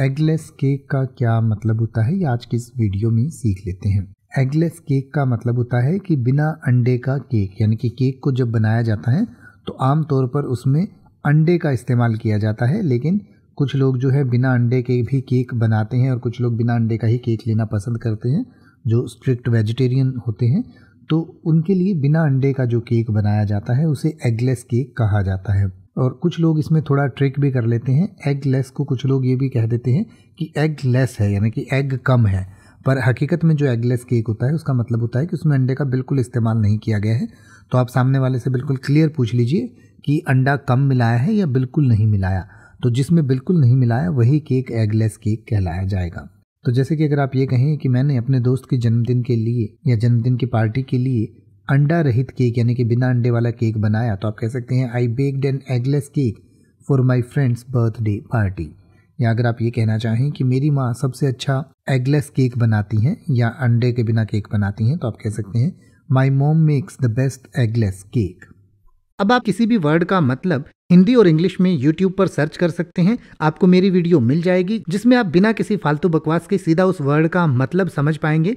eggless cake का क्या मतलब होता है ये आज की इस वीडियो में सीख लेते हैं एगलेस केक का मतलब होता है कि बिना अंडे का केक यानी कि केक को जब बनाया जाता है तो आमतौर पर उसमें अंडे का इस्तेमाल किया जाता है लेकिन कुछ लोग जो है बिना अंडे के भी केक बनाते हैं और कुछ लोग बिना अंडे का ही केक लेना पसंद करते हैं जो स्ट्रिक्ट वेजिटेरियन होते हैं तो उनके लिए बिना अंडे का जो केक बनाया जाता है उसे एगलेस केक कहा जाता है और कुछ लोग इसमें थोड़ा ट्रिक भी कर लेते हैं एग लेस को कुछ लोग ये भी कह देते हैं कि एग लेस है यानी कि एग कम है पर हकीकत में जो एग लेस केक होता है उसका मतलब होता है कि उसमें अंडे का बिल्कुल इस्तेमाल नहीं किया गया है तो आप सामने वाले से बिल्कुल क्लियर पूछ लीजिए कि अंडा कम मिलाया है या बिल्कुल नहीं मिलाया तो जिसमें बिल्कुल नहीं मिलाया वही केक एगलेस केक कहलाया जाएगा तो जैसे कि अगर आप ये कहें कि मैंने अपने दोस्त के जन्मदिन के लिए या जन्मदिन की पार्टी के लिए अंडा रहित केक यानी कि बिना अंडे वाला केक बनाया तो आप कह सकते हैं I baked an eggless cake for my friend's birthday party या अगर आप ये कहना चाहें कि मेरी माँ सबसे अच्छा एगलेस केक बनाती हैं या अंडे के बिना केक बनाती हैं तो आप कह सकते हैं my mom makes the best eggless cake अब आप किसी भी वर्ड का मतलब हिंदी और इंग्लिश में यूट्यूब पर सर्च कर सकते हैं आपको मेरी वीडियो मिल जाएगी जिसमें आप बिना किसी फालतू बकवास के सीधा उस वर्ड का मतलब समझ पाएंगे